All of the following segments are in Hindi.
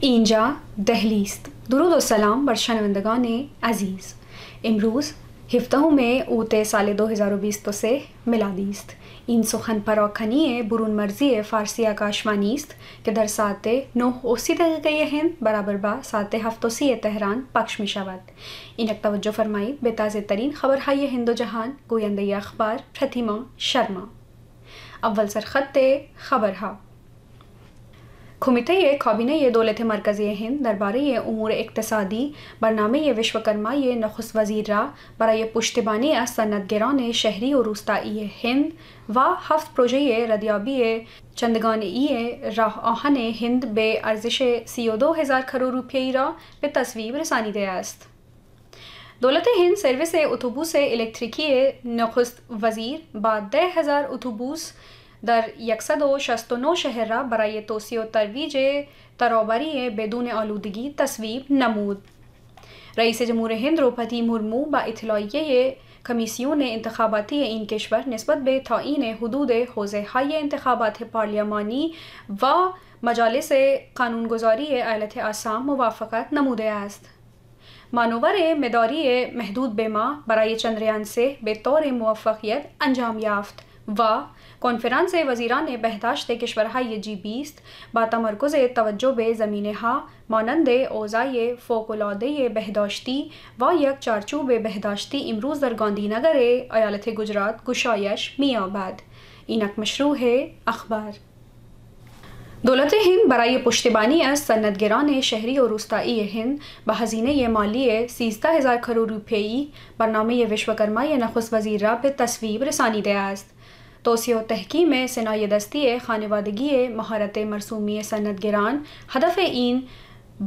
اینجا دهلیست درود و سلام بر شنوندگان عزیز امروز هفته همه اوت سال 2023 میلادی است این سخن پراکنی برون مرزی فارسی آकाशवाणी است که در ساعت 9 اسی دقیقه هند برابر با ساعت 7 اسی تهران پخش می شود اینک توجه فرمایید به تازه ترین خبرهای هند و جهان گوینده اخبار پرتیما شرما اول سرخط خبرها खुमित ये काबिना ये दौलत मरकज़ हिंद दरबार ये अमूर इकतसादी बरनामे ये विश्वकर्मा ये नखस वजीरा बरए पुश्तबानी सनतगरान शहरी और रूस्ताई हिंद व हफ्त प्रोजे रदियाबी चंदगान ई राह आहन हिंद बे अर्जिश सीओ दो हज़ार खरो रुपये रा पे तस्वीर रसानी दयास्त दौलत हिंद सर्विस उतबूस इलेक्ट्रिकी नखुस्त वज़ीर बाद दह हज़ार उतबूस در 169 شهر را برای توسعه و ترویج ترابری بدون آلودگی تصویب نمود. رئیس جمهور هند روپتی مرمو با اطلاعیه کمیسیون انتخاباتی این کشور نسبت به تعیین حدود حوزه های انتخابات پارلیمانی و مجالس قانونگذاری ایالت آسام موافقت نموده است. مانور مداری محدود به ما برای چندریان سه به طور موفقیت انجام یافت و कॉन्फ्रांस वजीरा ने बहदाश्त कशवरहा ये जी बीस्त बाता मरकज़ तवज्जो बे ज़मीन हा मानंद ओज़ा ये फ़ोकलाद ये बहदाश्ती व यक चारचू बे बहदाश्ती इमरूज़ दर गांधीनगर अयालत गुजरात गुशायश मियाबाद इनक मशरू है अखबार दौलत हिंद बरए पुश्तबानी अस सन्नतगरान शहरी और वस्ताई हिंद बहजीने माली सीजदा हज़ार खरोड़ रुपये ई बरनामे विश्वकर्मा या नखुस वजीरा पे तस्वीब रसानी दयास्त توسیع و تحکیم سنای دستی خانوادگی مهارت مرسومی سندگران هدف این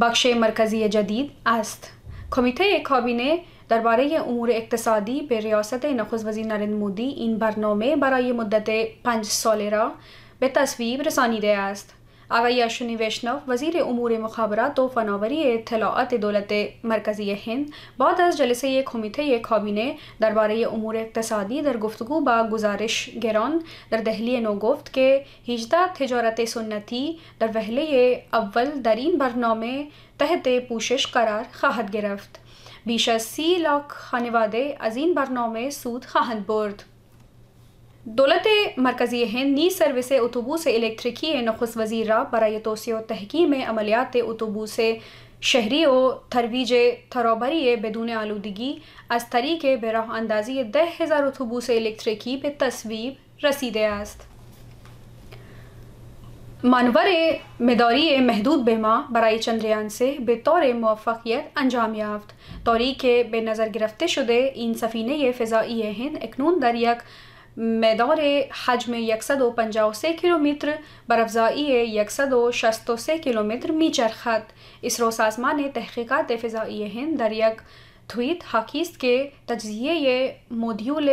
بخش مرکزی جدید است کمیته کابینه درباره امور اقتصادی به ریاست نخست وزیر مودی این برنامه برای مدت پنج ساله را به تصویب رسانیده است आगाई अश्विनी वैष्णव वजीर उमूर मुखबरा तो फनावरी तलात दौलत मरकज़ी हिंद बहुत अज जलसे ये खमित ये खौबीने दरबार उमूर इकतसादी दर गुफ्तु बा गुजारिश गैरान दर दहली नोगोफ्त के हिजदा तजारत सुन्नती दर वहले ये अव्वल दरीन बरनामे तहत पूशिश करार खाहत गिरफ्त बीशा सी लाख खानवादे अजीन बरनामे सूद खाहत बुर्द دولت مرکزی هند نیز سرویس اتوبوس الکتریکی نخست وزیر را برای توسعه و تحکیم عملیات اتوبوس شهری و ترویج ترابری بدون آلودگی از طریق به راه اندازی ده هزار اتوبوس الکتریکی به تصویب رسیده است मानवर मदारी महदूद बेमा बरए चंद्रयान से बतौर मौफियत अंजाम याफ्त तोरी के बेनज़र गिरफ्त शुदे इन सफ़ीने फ़ज़ाई हिंद अकनून दरियक मैदौर हज में यकसदो पंजाव से किलोमीटर बरफज़ाई यकसदो शस्तो से किलोमीटर मीचर ख़त इसरो साजमान तहकीक़त फ़ज़ाई हिंद दरियक धुत हकीस के तजिए मोदियूल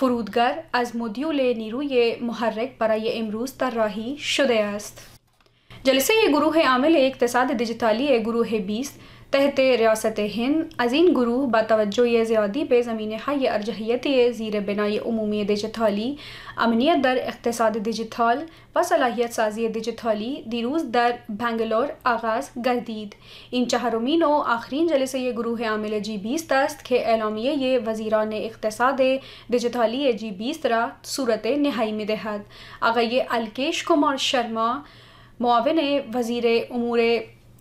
फरूदगर अज मोदियूल नीरूय महर्रक बरए इमरूज़ तर्राही शुदे अस्त जलसे है आमिल इकतसाद डिजिटली है बीस तहत रियासत हिंद अजीम गुरू बतवजो ज़्यादी बेज़मीन हय अरजहियत ज़ीर बिना बिनाई अमूमी डिजथाली अमनीत दर इकतसाद डिजथाल व सलाहियत साजी डिजथाली दिरूज दर बेंगलोर आगाज़ गर्दीद इन चाहरुमीनो आखरीन जलसे ये गुरूह आमिल जी बीस दस्त के एलामिया ये वजीरान इकतसाद डिजथाली जी बीस तरा सूरत नहाई में दहद आगा ये अलकेश कुमार शर्मा मुआवन वजीर उमूर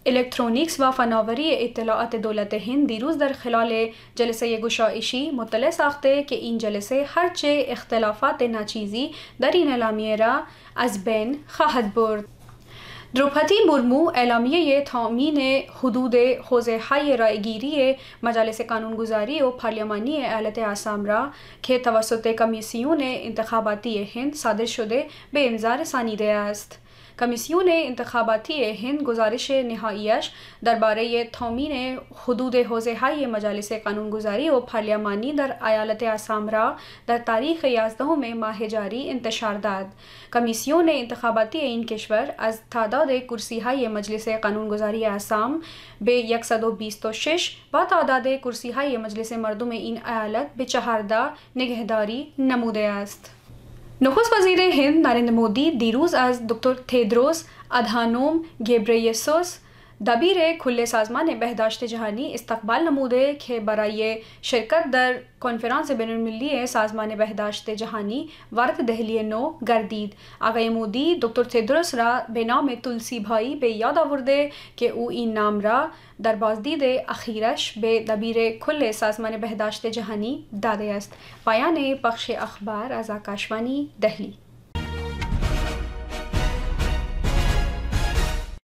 الکترونیکس و فناوری اطلاعات دولت هند دیروز در خلال جلسه گشایشی مطلع ساخته که این جلسه هرچه اختلافات ناچیزی در این اعلامیه را از بین خواهد برد دروپتی مرمو اعلامیه تامین حدود حوزه های رایگیری مجالس قانونگذاری و پارلیمانی ایالت آسام را که توسط کمیسیون انتخاباتی هند صادر شده به امضا سانیده است कमीसियों ने इंतबाती हिंद गुजारिश नहाइश दरबार थौमी ने हदूद होजहाई मजालस कानून गुजारी और पार्लियामानी दर अयालत आसाम दर तारीख याजदों में माह जारी इंतशारदाद कमीसियों ने इंतबाती इनकेश्वर कश्वर अज कुर्सीहाई मजलिस कानून गुजारी आसाम बे यकसदो बीस तो शिश व तादाद कुर्सीहाई मजलिस मरदों में इन अयालत बे बेचहारदा निगहदारी नमूदयास्त نخست وزیر هند نریندر مودی دیروز از دکتر تدروس ادهانوم گیبریسوس، दबी खुले साजमान बहदाश्त जहानी इस्तबाल नमूदे के बरा शिरकत दर कॉन्फ्रांस कॉन्फ्रेंस बैनमली साजमान बहदाश्त जहानी वारत दहली नो गर्दीद आगे मोदी डॉक्टर सेदरसरा बेनाव नाम तुलसी भाई बे याद आवरदे के ऊ ई नामरा दरबाजदीद अखीरश बे दबीर खुले साजमान बहदाश्त जहानी दादे अस्त पाया ने पक्ष अखबार आज़ा काशवानी दहली